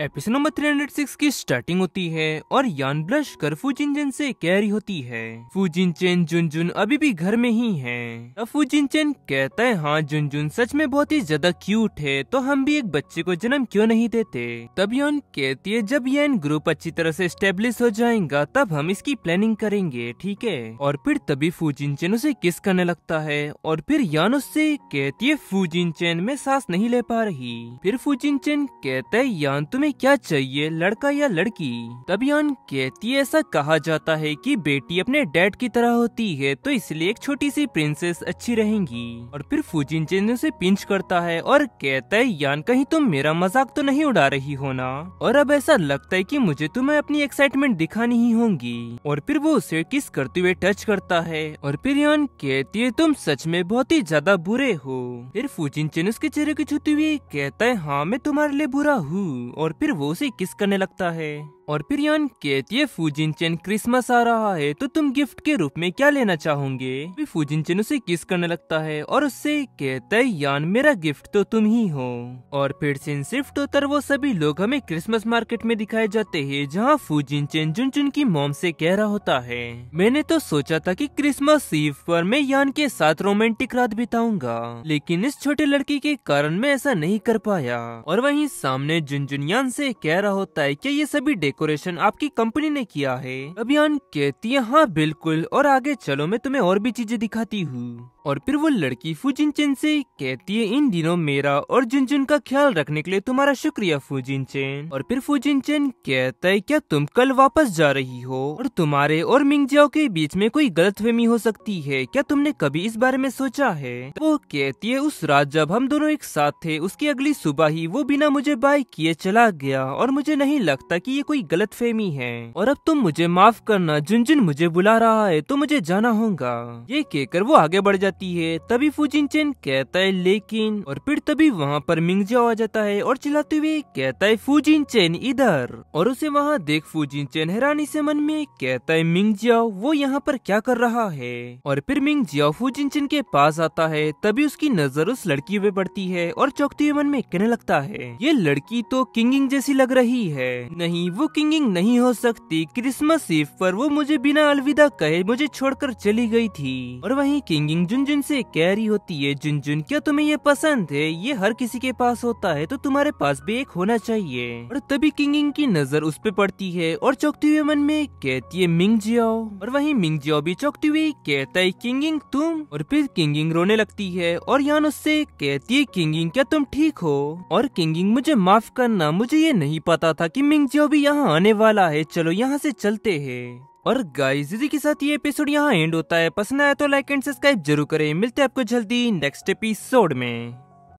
episode number 306 की starting होती है और यान ब्लश कर फूजिन चैन से कैरी होती है फूजिन चैन जुनजुन अभी भी घर में ही है फूजिन चैन कहता है हाँ जुनजुन सच में बहुत ही ज्यादा क्यूट है तो हम भी एक बच्चे को जन्म क्यों नहीं देते तब यान कहती है जब यान ग्रुप अच्छी तरह से स्टेब्लिश हो जाएगा तब हम इसकी प्लानिंग करेंगे ठीक है और फिर तभी फूजिन चैन उसे किस करने लगता है और फिर यान उससे कहती है फूजिन चैन में सांस नहीं ले पा रही फिर फूजिन चैन कहते है यान तुम्हें तुम्हें क्या चाहिए लड़का या लड़की तबियान कहती है ऐसा कहा जाता है कि बेटी अपने डैड की तरह होती है तो इसलिए एक छोटी सी प्रिंसेस अच्छी रहेंगी और फिर फूजिन चेन उसे पिंच करता है और कहता है यान कहीं तुम मेरा मजाक तो नहीं उड़ा रही हो ना और अब ऐसा लगता है कि मुझे तुम्हें अपनी एक्साइटमेंट दिखानी ही होगी और फिर वो उसे किस करते हुए टच करता है और फिर यान कहती है तुम सच में बहुत ही ज्यादा बुरे हो फिर फूजिन चेन उसके चेहरे की छूती हुई कहता है हाँ मैं तुम्हारे लिए बुरा हूँ और फिर वो उसे किस करने लगता है और फिर यान कहती है चैन क्रिसमस आ रहा है तो तुम गिफ्ट के रूप में क्या लेना चाहोगे फिर चैन उसे किस करने लगता है और उससे कहता है यान मेरा गिफ्ट तो तुम ही हो और फिर से शिफ्ट होकर वो सभी लोग हमें क्रिसमस मार्केट में दिखाए जाते हैं जहाँ फूजिन जुन चुन की मोम से कह रहा होता है मैंने तो सोचा था की क्रिसमस ईव पर मैं यान के साथ रोमांटिक रात बिताऊंगा लेकिन इस छोटे लड़की के कारण मैं ऐसा नहीं कर पाया और वही सामने झुनझुनिया अभियान से कह रहा होता है कि ये सभी डेकोरेशन आपकी कंपनी ने किया है अभियान कहती है हाँ बिल्कुल और आगे चलो मैं तुम्हें और भी चीजें दिखाती हूँ और फिर वो लड़की फूजिन चेन से कहती है इन दिनों मेरा और झुनझुन का ख्याल रखने के लिए तुम्हारा शुक्रिया फूजिन चेन और फिर फूजिन चेन कहता है क्या तुम कल वापस जा रही हो और तुम्हारे और मिंगजियाओ के बीच में कोई गलत फहमी हो सकती है क्या तुमने कभी इस बारे में सोचा है वो कहती है उस रात जब हम दोनों एक साथ थे उसकी अगली सुबह ही वो बिना मुझे बाय किए चला लग गया और मुझे नहीं लगता कि ये कोई गलत फहमी है और अब तुम मुझे माफ करना जुनजुन मुझे बुला रहा है तो मुझे जाना होगा ये कहकर वो आगे बढ़ जाती है तभी फूजिन चेन कहता है लेकिन और फिर तभी वहाँ पर मिंगजिया आ जाता है और चिल्लाते हुए कहता है फूजिन चेन इधर और उसे वहाँ देख फूजिन चेन हैरानी से मन में कहता है मिंग जियाओ वो यहाँ पर क्या कर रहा है और फिर मिंग जियाओ फूजिन चेन के पास आता है तभी उसकी नजर उस लड़की पे पड़ती है और चौकते हुए मन में कहने लगता है ये लड़की तो किंगिंग किंगिंग जैसी लग रही है नहीं वो किंगिंग नहीं हो सकती क्रिसमस ईव पर वो मुझे बिना अलविदा कहे मुझे छोड़कर चली गई थी और वहीं किंगिंग झुनझुन से कैरी होती है जुन क्या तुम्हें ये पसंद है ये हर किसी के पास होता है तो तुम्हारे पास भी एक होना चाहिए और तभी किंगिंग की नजर उस पर पड़ती है और चौकती हुए मन में कहती है मिंग जियाओ और वही मिंग जियाओ भी चौकती हुई कहता है किंगिंग तुम और फिर किंगिंग रोने लगती है और यान उससे कहती है किंगिंग क्या तुम ठीक हो और किंगिंग मुझे माफ करना मुझे मुझे ये नहीं पता था कि मिंगजियो भी यहाँ आने वाला है चलो यहाँ से चलते हैं और गाइस इसी के साथ ये एपिसोड यहाँ एंड होता है पसंद आया तो लाइक एंड सब्सक्राइब जरूर करें मिलते हैं आपको जल्दी नेक्स्ट एपिसोड में